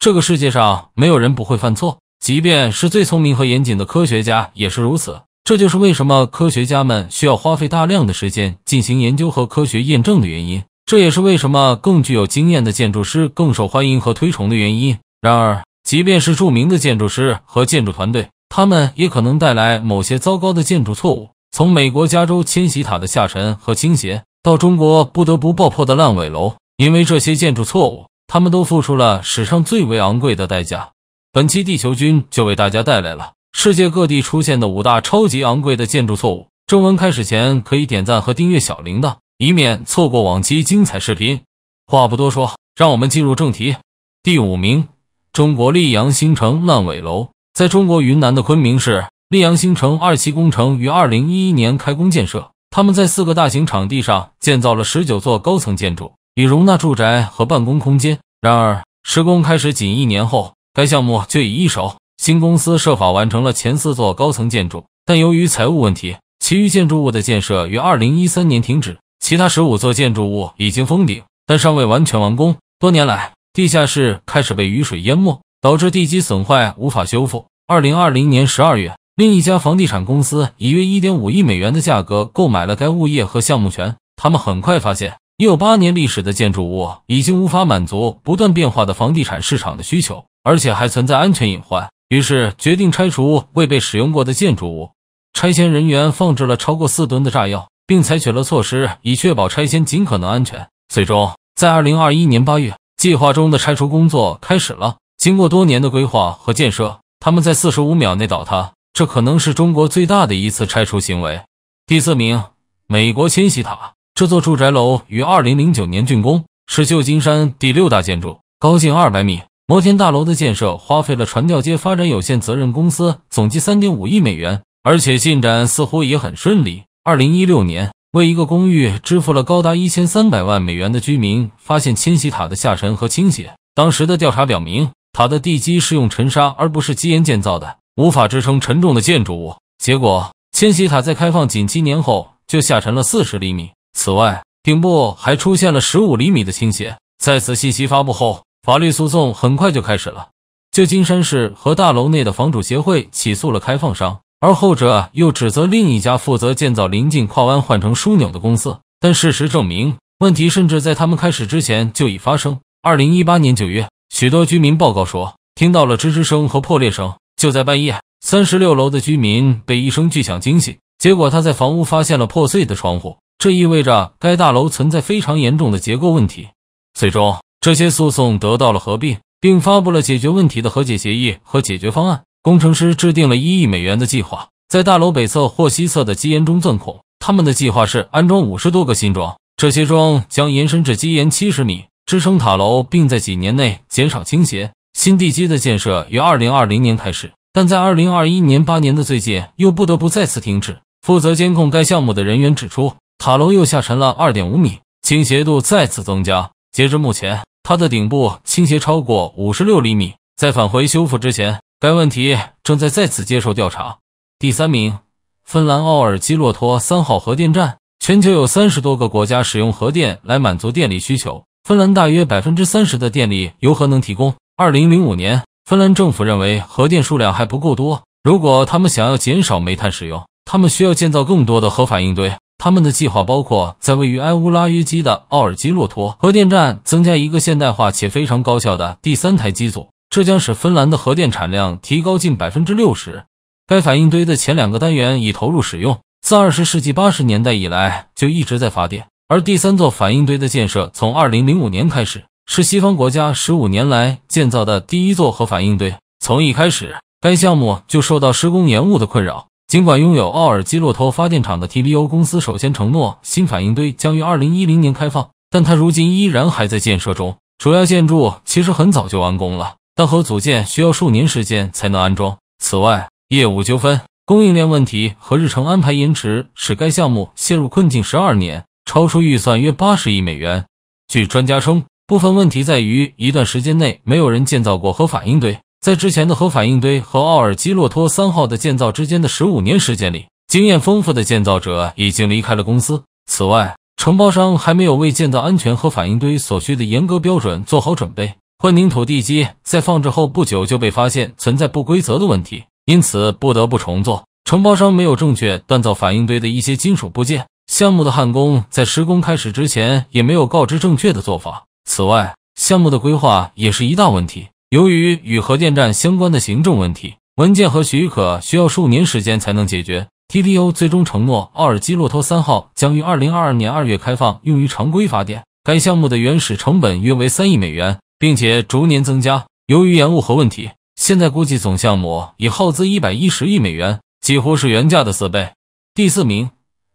这个世界上没有人不会犯错，即便是最聪明和严谨的科学家也是如此。这就是为什么科学家们需要花费大量的时间进行研究和科学验证的原因。这也是为什么更具有经验的建筑师更受欢迎和推崇的原因。然而，即便是著名的建筑师和建筑团队，他们也可能带来某些糟糕的建筑错误，从美国加州千禧塔的下沉和倾斜，到中国不得不爆破的烂尾楼。因为这些建筑错误。他们都付出了史上最为昂贵的代价。本期地球君就为大家带来了世界各地出现的五大超级昂贵的建筑错误。正文开始前可以点赞和订阅小铃铛，以免错过往期精彩视频。话不多说，让我们进入正题。第五名，中国溧阳新城烂尾楼，在中国云南的昆明市，溧阳新城二期工程于二零一一年开工建设，他们在四个大型场地上建造了十九座高层建筑。以容纳住宅和办公空间。然而，施工开始仅一年后，该项目就已易手。新公司设法完成了前四座高层建筑，但由于财务问题，其余建筑物的建设于2013年停止。其他十五座建筑物已经封顶，但尚未完全完工。多年来，地下室开始被雨水淹没，导致地基损坏无法修复。2020年12月，另一家房地产公司以约1.5亿美元的价格购买了该物业和项目权。他们很快发现。已有八年历史的建筑物已经无法满足不断变化的房地产市场的需求，而且还存在安全隐患，于是决定拆除未被使用过的建筑物。拆迁人员放置了超过四吨的炸药，并采取了措施以确保拆迁尽可能安全。最终，在二零二一年八月，计划中的拆除工作开始了。经过多年的规划和建设，他们在四十五秒内倒塌，这可能是中国最大的一次拆除行为。第四名，美国千禧塔。这座住宅楼于二零零九年竣工，是旧金山第六大建筑，高近二百米。摩天大楼的建设花费了传教街发展有限责任公司总计三点五亿美元，而且进展似乎也很顺利。二零一六年，为一个公寓支付了高达一千三百万美元的居民发现千禧塔的下沉和倾斜。当时的调查表明，塔的地基是用尘沙而不是基岩建造的，无法支撑沉重的建筑物。结果，千禧塔在开放仅七年后就下沉了四十厘米。此外，顶部还出现了十五厘米的倾斜。在此信息发布后，法律诉讼很快就开始了。旧金山市和大楼内的房主协会起诉了开放商，而后者又指责另一家负责建造临近跨湾换乘枢纽的公司。但事实证明，问题甚至在他们开始之前就已发生。二零一八年九月，许多居民报告说听到了吱吱声和破裂声。就在半夜，三十六楼的居民被一声巨响惊醒，结果他在房屋发现了破碎的窗户。这意味着该大楼存在非常严重的结构问题。最终，这些诉讼得到了合并，并发布了解决问题的和解协议和解决方案。工程师制定了一亿美元的计划，在大楼北侧或西侧的基岩中钻孔。他们的计划是安装五十多个新桩，这些桩将延伸至基岩七十米，支撑塔楼，并在几年内减少倾斜。新地基的建设于二零二零年开始，但在二零二一年八年的最近又不得不再次停止。负责监控该项目的人员指出。塔楼又下沉了二点五米，倾斜度再次增加。截至目前，它的顶部倾斜超过五十六厘米。在返回修复之前，该问题正在再次接受调查。第三名，芬兰奥尔基洛托三号核电站。全球有三十多个国家使用核电来满足电力需求。芬兰大约百分之三十的电力由核能提供。二零零五年，芬兰政府认为核电数量还不够多。如果他们想要减少煤炭使用，他们需要建造更多的核反应堆。他们的计划包括在位于埃乌拉约基的奥尔基洛托核电站增加一个现代化且非常高效的第三台机组，这将使芬兰的核电产量提高近百分之六十。该反应堆的前两个单元已投入使用，自二十世纪八十年代以来就一直在发电。而第三座反应堆的建设从二零零五年开始，是西方国家十五年来建造的第一座核反应堆。从一开始，该项目就受到施工延误的困扰。尽管拥有奥尔基洛托发电厂的 TBO 公司首先承诺新反应堆将于2010年开放，但它如今依然还在建设中。主要建筑其实很早就完工了，但核组件需要数年时间才能安装。此外，业务纠纷、供应链问题和日程安排延迟使该项目陷入困境。十二年，超出预算约八十亿美元。据专家称，部分问题在于一段时间内没有人建造过核反应堆。在之前的核反应堆和奥尔基洛托三号的建造之间的十五年时间里，经验丰富的建造者已经离开了公司。此外，承包商还没有为建造安全核反应堆所需的严格标准做好准备。混凝土地基在放置后不久就被发现存在不规则的问题，因此不得不重做。承包商没有正确锻造反应堆的一些金属部件，项目的焊工在施工开始之前也没有告知正确的做法。此外，项目的规划也是一大问题。由于与核电站相关的行政问题、文件和许可需要数年时间才能解决，TDO 最终承诺奥尔基洛托三号将于二零二二年二月开放用于常规发电。该项目的原始成本约为三亿美元，并且逐年增加。由于延误和问题，现在估计总项目已耗资一百一十亿美元，几乎是原价的四倍。第四名，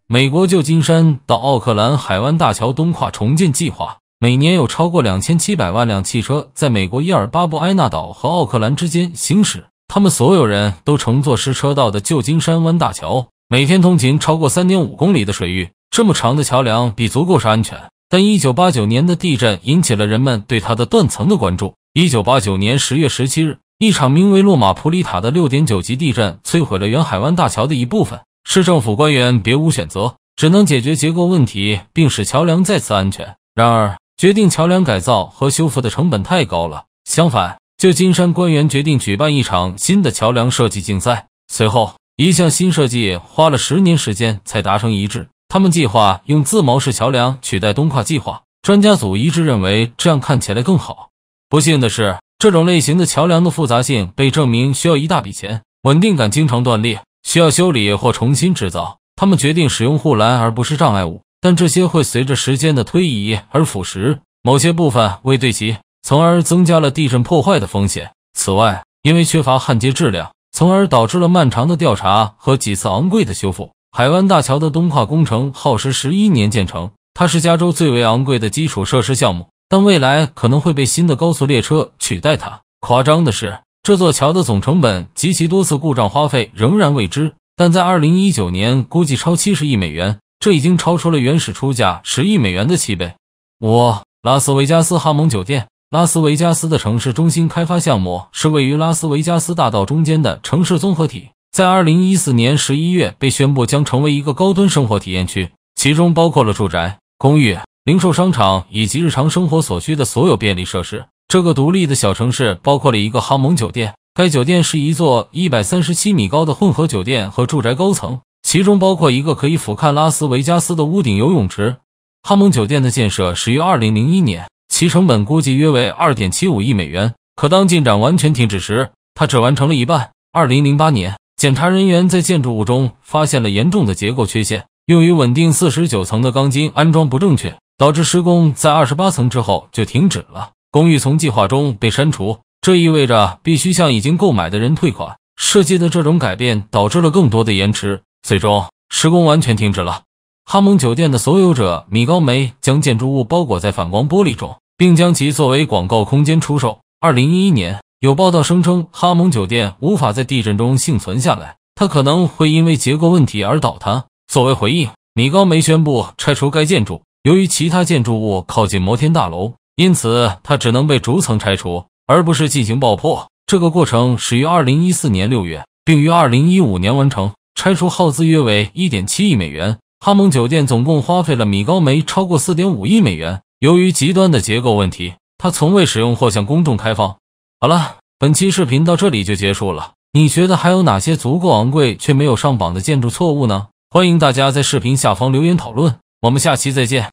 美国旧金山到奥克兰海湾大桥东跨重建计划。每年有超过两千七百万辆汽车在美国伊尔巴布埃纳岛和奥克兰之间行驶，他们所有人都乘坐失车道的旧金山湾大桥，每天通勤超过三点五公里的水域。这么长的桥梁比足够是安全，但一九八九年的地震引起了人们对它的断层的关注。一九八九年十月十七日，一场名为洛马普里塔的六点九级地震摧毁了远海湾大桥的一部分。市政府官员别无选择，只能解决结构问题，并使桥梁再次安全。然而，决定桥梁改造和修复的成本太高了。相反，旧金山官员决定举办一场新的桥梁设计竞赛。随后，一项新设计花了十年时间才达成一致。他们计划用自锚式桥梁取代东跨计划。专家组一致认为，这样看起来更好。不幸的是，这种类型的桥梁的复杂性被证明需要一大笔钱，稳定感经常断裂，需要修理或重新制造。他们决定使用护栏而不是障碍物。但这些会随着时间的推移而腐蚀，某些部分未对齐，从而增加了地震破坏的风险。此外，因为缺乏焊接质量，从而导致了漫长的调查和几次昂贵的修复。海湾大桥的东跨工程耗时十一年建成，它是加州最为昂贵的基础设施项目，但未来可能会被新的高速列车取代。它夸张的是，这座桥的总成本及其多次故障花费仍然未知，但在二零一九年估计超七十亿美元。这已经超出了原始出价十亿美元的七倍。五拉斯维加斯哈蒙酒店，拉斯维加斯的城市中心开发项目是位于拉斯维加斯大道中间的城市综合体，在二零一四年十一月被宣布将成为一个高端生活体验区，其中包括了住宅、公寓、零售商场以及日常生活所需的所有便利设施。这个独立的小城市包括了一个哈蒙酒店，该酒店是一座一百三十七米高的混合酒店和住宅高层。其中包括一个可以俯瞰拉斯维加斯的屋顶游泳池。哈蒙酒店的建设始于2001年，其成本估计约为2.75亿美元。可当进展完全停止时，它只完成了一半。2008年，检查人员在建筑物中发现了严重的结构缺陷，用于稳定49层的钢筋安装不正确，导致施工在28层之后就停止了。公寓从计划中被删除，这意味着必须向已经购买的人退款。设计的这种改变导致了更多的延迟。最终，施工完全停止了。哈蒙酒店的所有者米高梅将建筑物包裹在反光玻璃中，并将其作为广告空间出售。二零一一年，有报道声称哈蒙酒店无法在地震中幸存下来，它可能会因为结构问题而倒塌。作为回应，米高梅宣布拆除该建筑。由于其他建筑物靠近摩天大楼，因此它只能被逐层拆除，而不是进行爆破。这个过程始于二零一四年六月，并于二零一五年完成。拆除耗资约为一点七亿美元，哈蒙酒店总共花费了米高梅超过四点五亿美元。由于极端的结构问题，它从未使用或向公众开放。好了，本期视频到这里就结束了。你觉得还有哪些足够昂贵却没有上榜的建筑错误呢？欢迎大家在视频下方留言讨论。我们下期再见。